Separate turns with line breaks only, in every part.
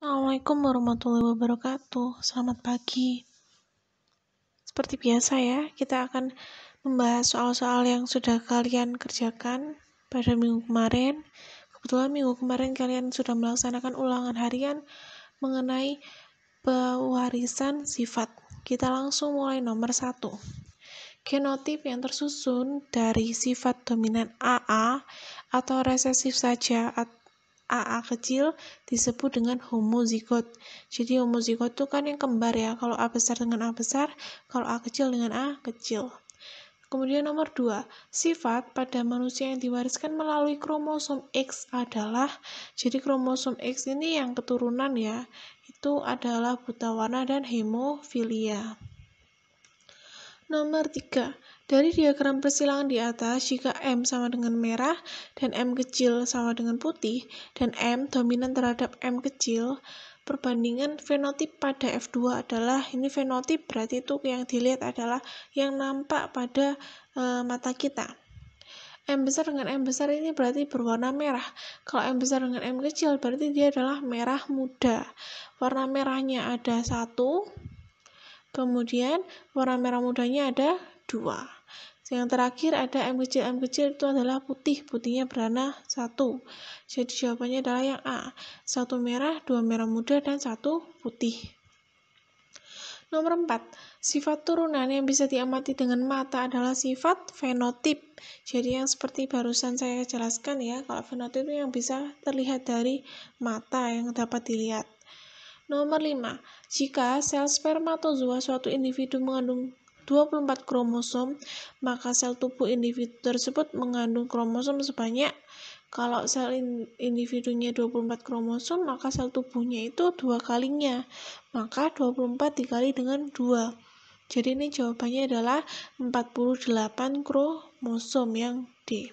Assalamualaikum warahmatullahi wabarakatuh. Selamat pagi. Seperti biasa ya, kita akan membahas soal-soal yang sudah kalian kerjakan pada minggu kemarin. Kebetulan minggu kemarin kalian sudah melaksanakan ulangan harian mengenai pewarisan sifat. Kita langsung mulai nomor satu. Genotip yang tersusun dari sifat dominan AA atau resesif saja atau AA kecil disebut dengan homozigot. Jadi homozigot itu kan yang kembar ya. Kalau A besar dengan A besar, kalau A kecil dengan A kecil. Kemudian nomor dua, sifat pada manusia yang diwariskan melalui kromosom X adalah, jadi kromosom X ini yang keturunan ya, itu adalah buta warna dan hemofilia. Nomor tiga, dari diagram persilangan di atas, jika M sama dengan merah dan M kecil sama dengan putih, dan M dominan terhadap M kecil, perbandingan fenotip pada F2 adalah, ini fenotip berarti itu yang dilihat adalah yang nampak pada e, mata kita. M besar dengan M besar ini berarti berwarna merah. Kalau M besar dengan M kecil berarti dia adalah merah muda. Warna merahnya ada satu, kemudian warna merah mudanya ada dua yang terakhir ada M kecil, M kecil itu adalah putih, putihnya berwarna satu. Jadi jawabannya adalah yang A, satu merah, dua merah muda, dan satu putih. Nomor 4, sifat turunan yang bisa diamati dengan mata adalah sifat fenotip. Jadi yang seperti barusan saya jelaskan ya, kalau fenotip itu yang bisa terlihat dari mata yang dapat dilihat. Nomor 5, jika sel spermatozoa suatu individu mengandung 24 kromosom, maka sel tubuh individu tersebut mengandung kromosom sebanyak kalau sel individunya 24 kromosom, maka sel tubuhnya itu dua kalinya. Maka 24 dikali dengan 2. Jadi ini jawabannya adalah 48 kromosom yang D.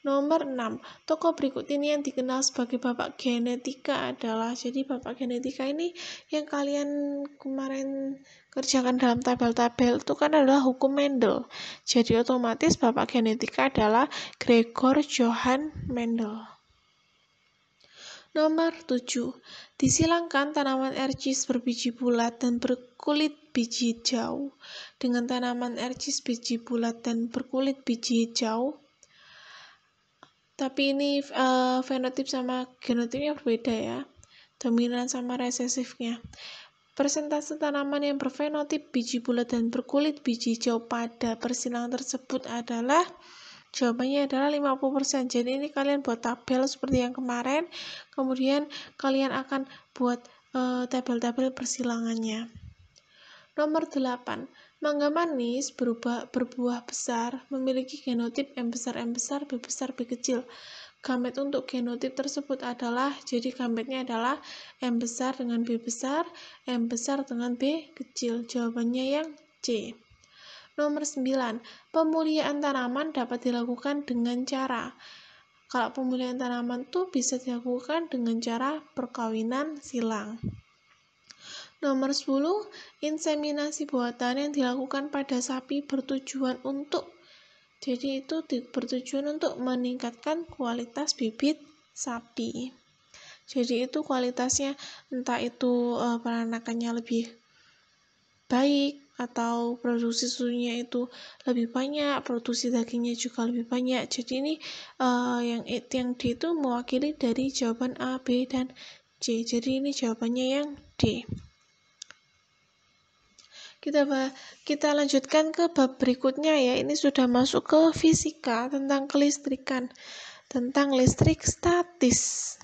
Nomor 6, tokoh berikut ini yang dikenal sebagai bapak genetika adalah, jadi bapak genetika ini yang kalian kemarin kerjakan dalam tabel-tabel itu kan adalah hukum Mendel. Jadi otomatis bapak genetika adalah Gregor Johann Mendel. Nomor 7. disilangkan tanaman ercis berbiji bulat dan berkulit biji hijau dengan tanaman ercis biji bulat dan berkulit biji hijau tapi ini uh, fenotip sama genotipnya berbeda ya dominan sama resesifnya Persentase tanaman yang berfenotip biji bulat dan berkulit biji hijau pada persilangan tersebut adalah jawabannya adalah 50%. Jadi ini kalian buat tabel seperti yang kemarin, kemudian kalian akan buat eh, tabel-tabel uh, persilangannya. Nomor 8. Mangga manis berubah, berbuah besar memiliki genotip M besar M besar B besar B kecil. Gamet untuk genotip tersebut adalah jadi gametnya adalah M besar dengan B besar, M besar dengan B kecil. Jawabannya yang C. Nomor 9. Pemuliaan tanaman dapat dilakukan dengan cara kalau pemulihan tanaman tuh bisa dilakukan dengan cara perkawinan silang. Nomor 10, inseminasi buatan yang dilakukan pada sapi bertujuan untuk jadi itu bertujuan untuk meningkatkan kualitas bibit sapi. Jadi itu kualitasnya entah itu e, peranakannya lebih baik atau produksi susunya itu lebih banyak, produksi dagingnya juga lebih banyak. Jadi ini e, yang yang D itu mewakili dari jawaban A, B dan C. Jadi ini jawabannya yang D. Kita bah kita lanjutkan ke bab berikutnya ya. Ini sudah masuk ke fisika tentang kelistrikan, tentang listrik statis.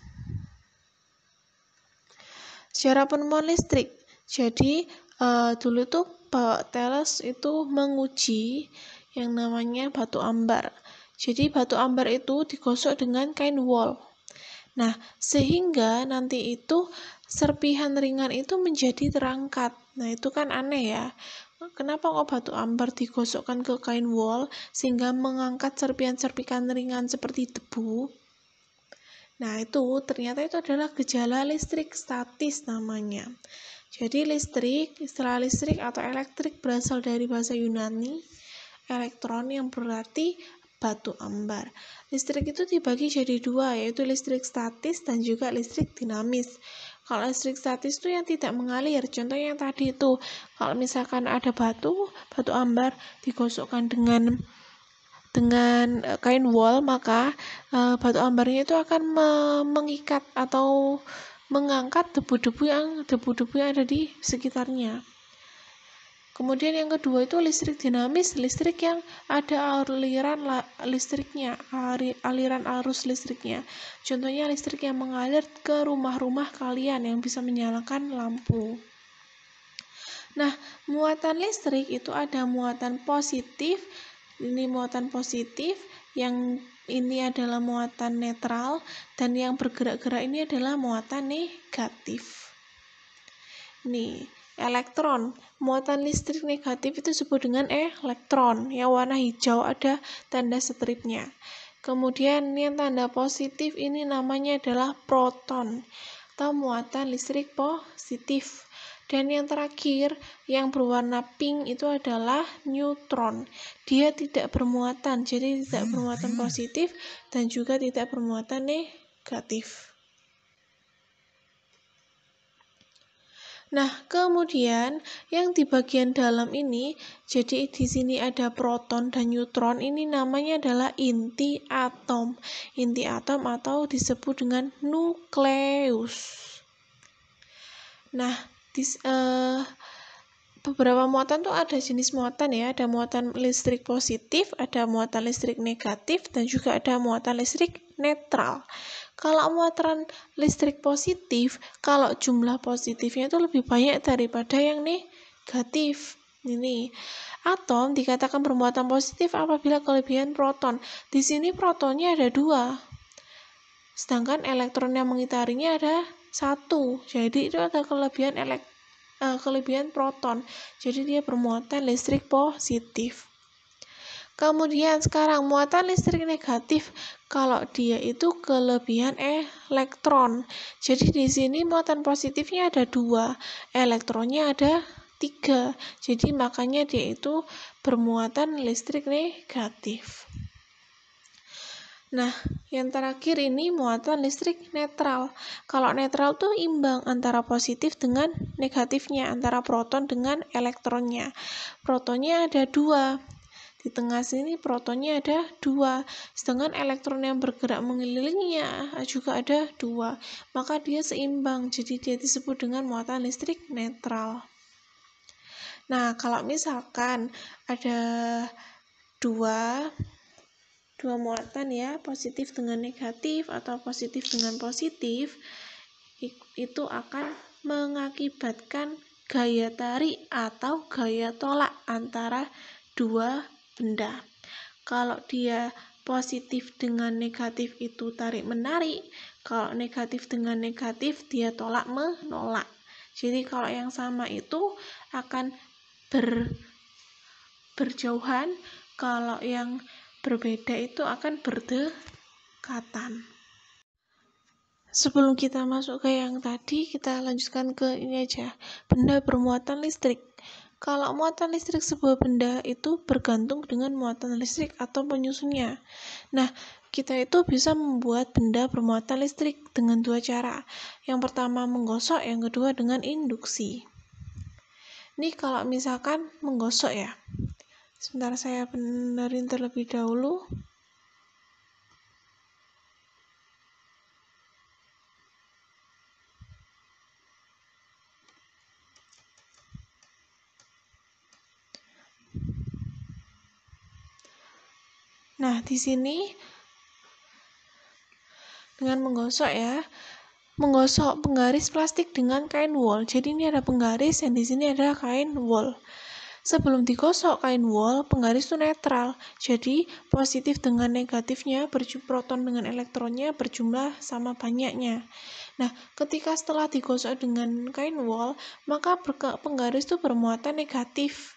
Secara penemuan listrik. Jadi uh, dulu tuh Pak Teles itu menguji yang namanya batu ambar. Jadi batu ambar itu digosok dengan kain wol. Nah, sehingga nanti itu serpihan ringan itu menjadi terangkat. Nah, itu kan aneh ya. Eh, kenapa kok batu ambar digosokkan ke kain wol sehingga mengangkat serpian-serpikan ringan seperti debu? Nah, itu ternyata itu adalah gejala listrik statis namanya. Jadi listrik, istilah listrik atau elektrik berasal dari bahasa Yunani elektron yang berarti batu ambar. Listrik itu dibagi jadi dua, yaitu listrik statis dan juga listrik dinamis. Kalau listrik statis itu yang tidak mengalir. Contoh yang tadi itu, kalau misalkan ada batu, batu ambar digosokkan dengan dengan e, kain wall maka uh, batu ambarnya itu akan me mengikat atau mengangkat debu-debu yang debu-debu yang ada di sekitarnya. Kemudian yang kedua itu listrik dinamis, listrik yang ada aliran listriknya, aliran arus listriknya. Contohnya listrik yang mengalir ke rumah-rumah kalian yang bisa menyalakan lampu. Nah, muatan listrik itu ada muatan positif, ini muatan positif, yang ini adalah muatan netral, dan yang bergerak-gerak ini adalah muatan negatif. Nih, elektron. Muatan listrik negatif itu disebut dengan elektron. Yang warna hijau ada tanda stripnya. Kemudian yang tanda positif ini namanya adalah proton atau muatan listrik positif. Dan yang terakhir yang berwarna pink itu adalah neutron. Dia tidak bermuatan, jadi tidak bermuatan hmm. positif dan juga tidak bermuatan negatif. Nah, kemudian yang di bagian dalam ini, jadi di sini ada proton dan neutron, ini namanya adalah inti atom. Inti atom atau disebut dengan nukleus. Nah, dis, uh, beberapa muatan tuh ada jenis muatan ya, ada muatan listrik positif, ada muatan listrik negatif, dan juga ada muatan listrik netral. Kalau muatan listrik positif, kalau jumlah positifnya itu lebih banyak daripada yang negatif. Ini atom dikatakan bermuatan positif apabila kelebihan proton. Di sini protonnya ada dua, sedangkan elektron yang mengitarinya ada satu. Jadi itu ada kelebihan elek, eh, kelebihan proton. Jadi dia bermuatan listrik positif. Kemudian sekarang muatan listrik negatif kalau dia itu kelebihan elektron. Jadi di sini muatan positifnya ada dua, elektronnya ada tiga. Jadi makanya dia itu bermuatan listrik negatif. Nah, yang terakhir ini muatan listrik netral. Kalau netral tuh imbang antara positif dengan negatifnya, antara proton dengan elektronnya. Protonnya ada dua, di tengah sini protonnya ada dua, sedangkan elektron yang bergerak mengelilinginya juga ada dua. Maka dia seimbang, jadi dia disebut dengan muatan listrik netral. Nah, kalau misalkan ada dua dua muatan ya, positif dengan negatif atau positif dengan positif, itu akan mengakibatkan gaya tarik atau gaya tolak antara dua benda. Kalau dia positif dengan negatif itu tarik menarik, kalau negatif dengan negatif dia tolak menolak. Jadi kalau yang sama itu akan ber berjauhan, kalau yang berbeda itu akan berdekatan. Sebelum kita masuk ke yang tadi, kita lanjutkan ke ini aja. Benda bermuatan listrik. Kalau muatan listrik sebuah benda itu bergantung dengan muatan listrik atau penyusunnya. Nah, kita itu bisa membuat benda bermuatan listrik dengan dua cara. Yang pertama menggosok, yang kedua dengan induksi. Ini kalau misalkan menggosok ya. Sebentar saya benerin terlebih dahulu. Nah, di sini dengan menggosok ya, menggosok penggaris plastik dengan kain wool. Jadi ini ada penggaris yang di sini ada kain wool. Sebelum digosok kain wool, penggaris itu netral. Jadi positif dengan negatifnya, proton dengan elektronnya berjumlah sama banyaknya. Nah, ketika setelah digosok dengan kain wool, maka penggaris itu bermuatan negatif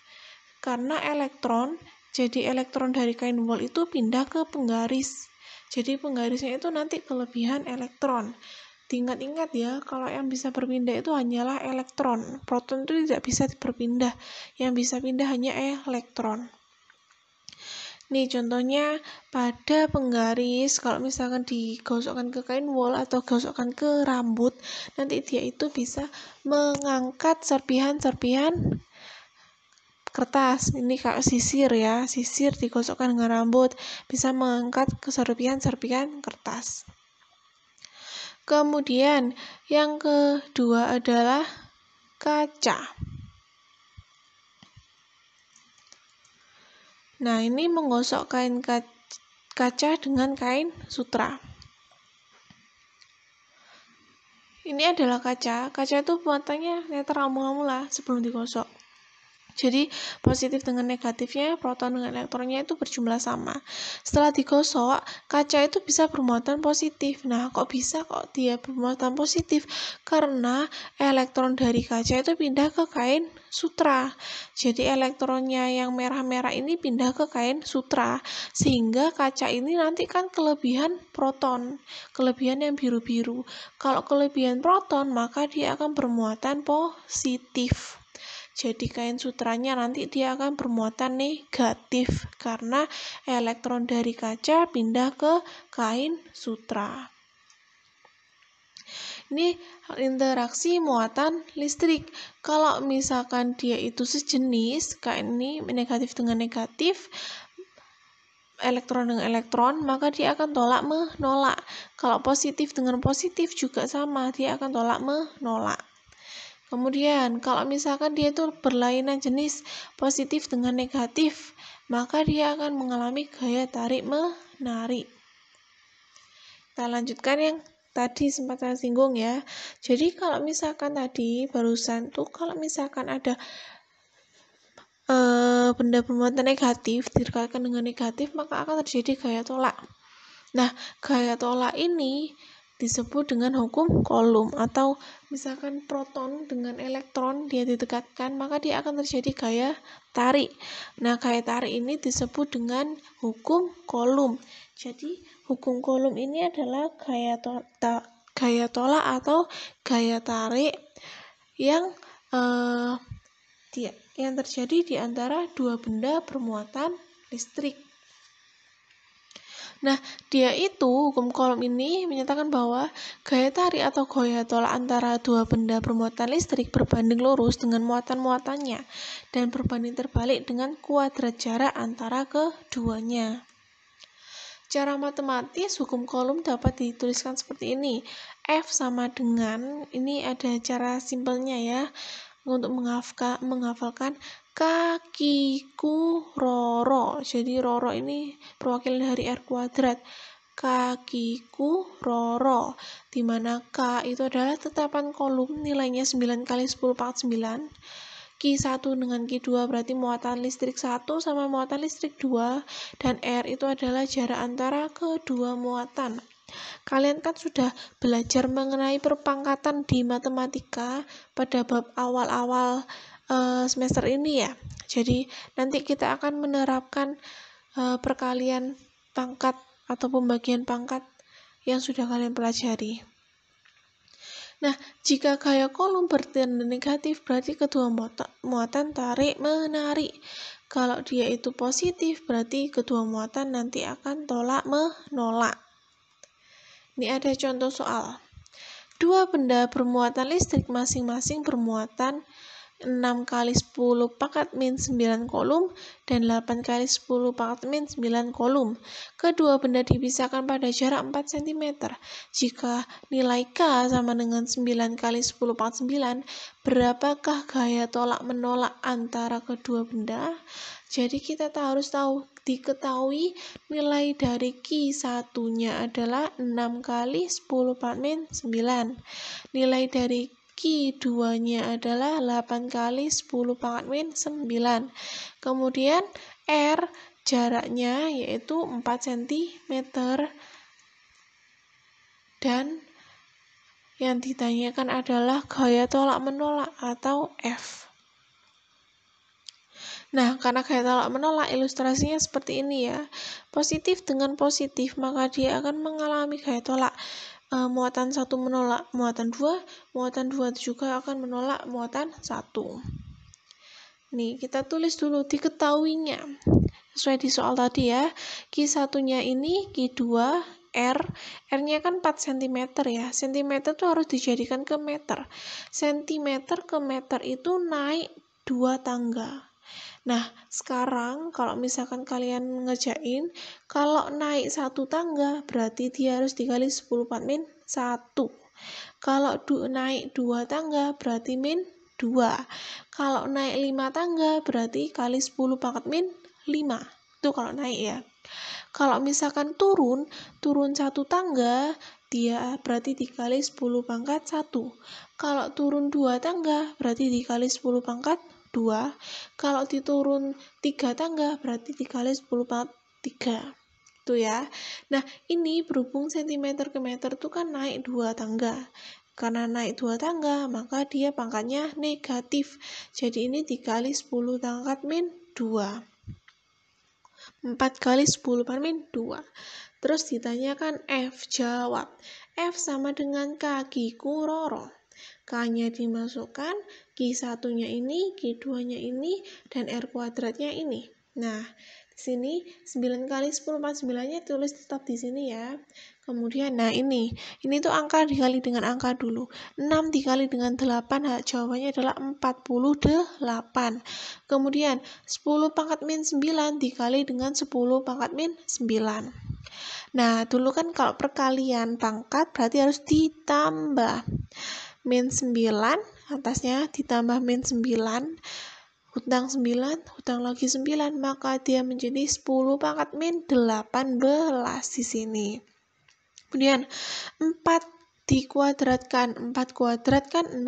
karena elektron jadi elektron dari kain wool itu pindah ke penggaris jadi penggarisnya itu nanti kelebihan elektron ingat ingat ya kalau yang bisa berpindah itu hanyalah elektron proton itu tidak bisa berpindah yang bisa pindah hanya elektron Nih contohnya pada penggaris kalau misalkan digosokkan ke kain wol atau gosokkan ke rambut nanti dia itu bisa mengangkat serpihan-serpihan kertas. Ini kak sisir ya, sisir digosokkan dengan rambut bisa mengangkat keserpian-serpian kertas. Kemudian yang kedua adalah kaca. Nah, ini menggosok kain kaca dengan kain sutra. Ini adalah kaca. Kaca itu matanya netral mula-mula sebelum digosok. Jadi positif dengan negatifnya, proton dengan elektronnya itu berjumlah sama. Setelah digosok, kaca itu bisa bermuatan positif. Nah, kok bisa kok dia bermuatan positif? Karena elektron dari kaca itu pindah ke kain sutra. Jadi elektronnya yang merah-merah ini pindah ke kain sutra sehingga kaca ini nanti kan kelebihan proton, kelebihan yang biru-biru. Kalau kelebihan proton, maka dia akan bermuatan positif jadi kain sutranya nanti dia akan bermuatan negatif karena elektron dari kaca pindah ke kain sutra. Ini interaksi muatan listrik. Kalau misalkan dia itu sejenis, kain ini negatif dengan negatif, elektron dengan elektron, maka dia akan tolak menolak. Kalau positif dengan positif juga sama, dia akan tolak menolak. Kemudian, kalau misalkan dia itu berlainan jenis positif dengan negatif, maka dia akan mengalami gaya tarik menarik. Kita lanjutkan yang tadi sempat saya singgung ya. Jadi kalau misalkan tadi barusan tuh kalau misalkan ada e, benda bermuatan negatif didekatkan dengan negatif maka akan terjadi gaya tolak. Nah, gaya tolak ini disebut dengan hukum kolom atau misalkan proton dengan elektron dia didekatkan maka dia akan terjadi gaya tarik. Nah, gaya tarik ini disebut dengan hukum kolom. Jadi, hukum kolom ini adalah gaya to ta gaya tolak atau gaya tarik yang eh, dia yang terjadi di antara dua benda bermuatan listrik. Nah, dia itu, hukum kolom ini menyatakan bahwa gaya tarik atau gaya tolak antara dua benda bermuatan listrik berbanding lurus dengan muatan-muatannya dan berbanding terbalik dengan kuadrat jarak antara keduanya. Cara matematis hukum kolom dapat dituliskan seperti ini. F sama dengan, ini ada cara simpelnya ya, untuk menghafalkan kakiku roro. Jadi roro ini perwakilan dari R kuadrat. Kakiku roro. Dimana K itu adalah tetapan kolom nilainya 9 kali 10 pangkat 9. k 1 dengan Q2 berarti muatan listrik 1 sama muatan listrik 2 dan R itu adalah jarak antara kedua muatan. Kalian kan sudah belajar mengenai perpangkatan di matematika pada bab awal-awal Eh, semester ini ya. Jadi nanti kita akan menerapkan eh, perkalian pangkat atau pembagian pangkat yang sudah kalian pelajari. Nah, jika gaya kolom bertanda negatif, berarti kedua muatan tarik menarik. Kalau dia itu positif, berarti kedua muatan nanti akan tolak menolak. Ini ada contoh soal. Dua benda bermuatan listrik masing-masing bermuatan 6 kali 10 pangkat min 9 kolom dan 8 kali 10 pangkat min 9 kolom. Kedua benda dipisahkan pada jarak 4 cm. Jika nilai K sama dengan 9 kali 10 pangkat 9, berapakah gaya tolak menolak antara kedua benda? Jadi kita harus tahu diketahui nilai dari Q satunya adalah 6 kali 10 pangkat min 9. Nilai dari keduanya 2 nya adalah 8 kali 10 pangkat min 9. Kemudian R jaraknya yaitu 4 cm dan yang ditanyakan adalah gaya tolak menolak atau F. Nah, karena gaya tolak menolak ilustrasinya seperti ini ya. Positif dengan positif, maka dia akan mengalami gaya tolak uh, muatan satu menolak muatan dua, muatan dua juga akan menolak muatan satu. Nih, kita tulis dulu diketahuinya. Sesuai di soal tadi ya, Q1-nya ini Q2, R, R-nya kan 4 cm ya. Cm itu harus dijadikan ke meter. Cm ke meter itu naik dua tangga. Nah, sekarang kalau misalkan kalian ngejain, kalau naik satu tangga berarti dia harus dikali 10 pangkat min 1. Kalau du naik dua tangga berarti min 2. Kalau naik lima tangga berarti kali 10 pangkat min 5. Itu kalau naik ya. Kalau misalkan turun, turun satu tangga, dia berarti dikali 10 pangkat 1. Kalau turun dua tangga, berarti dikali 10 pangkat 2 kalau diturun 3 tangga berarti dikali 10 pangkat 3 itu ya nah ini berhubung cm ke meter itu kan naik 2 tangga karena naik 2 tangga maka dia pangkatnya negatif jadi ini dikali 10 pangkat min 2 4 kali 10 pangkat min 2 terus ditanyakan F jawab F sama dengan kaki kuroro K-nya dimasukkan, Q1-nya ini, Q2-nya ini, dan R kuadratnya ini. Nah, di sini 9 kali 10 pas 9-nya tulis tetap di sini ya. Kemudian, nah ini, ini tuh angka dikali dengan angka dulu. 6 dikali dengan 8, nah, jawabannya adalah 48. Kemudian, 10 pangkat min 9 dikali dengan 10 pangkat min 9. Nah, dulu kan kalau perkalian pangkat berarti harus ditambah min 9 atasnya ditambah min 9 hutang 9 hutang lagi 9 maka dia menjadi 10 pangkat min 18 di sini kemudian 4 dikuadratkan 4 kuadratkan 16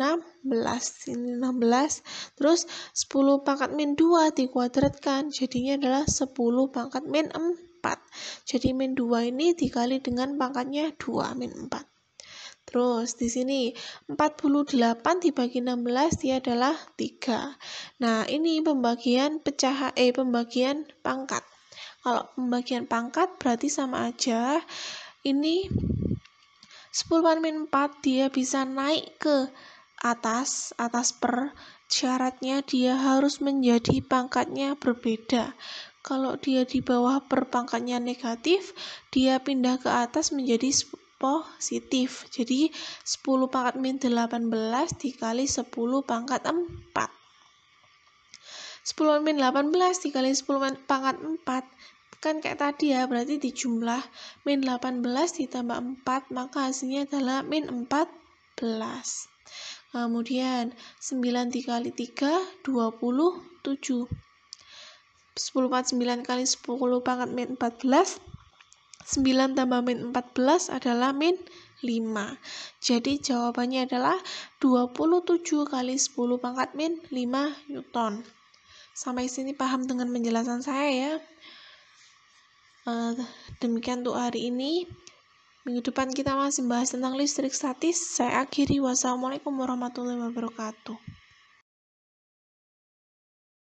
ini 16 terus 10 pangkat min 2 dikuadratkan jadinya adalah 10 pangkat min 4 jadi min 2 ini dikali dengan pangkatnya 2 min 4 Terus di sini 48 dibagi 16 dia adalah 3. Nah, ini pembagian pecah eh pembagian pangkat. Kalau pembagian pangkat berarti sama aja ini 10 min 4 dia bisa naik ke atas, atas per syaratnya dia harus menjadi pangkatnya berbeda. Kalau dia di bawah per pangkatnya negatif, dia pindah ke atas menjadi positif. Jadi 10 pangkat min 18 dikali 10 pangkat 4. 10 min 18 dikali 10 pangkat 4 kan kayak tadi ya berarti di jumlah min 18 ditambah 4 maka hasilnya adalah min 14 kemudian 9 dikali 3 27 10 pangkat 9 kali 10 pangkat min 14 9 tambah min 14 adalah min 5. Jadi jawabannya adalah 27 kali 10 pangkat min 5 Newton. Sampai sini paham dengan penjelasan saya ya. Eh, demikian untuk hari ini. Minggu depan kita masih bahas tentang listrik statis. Saya akhiri. Wassalamualaikum warahmatullahi wabarakatuh.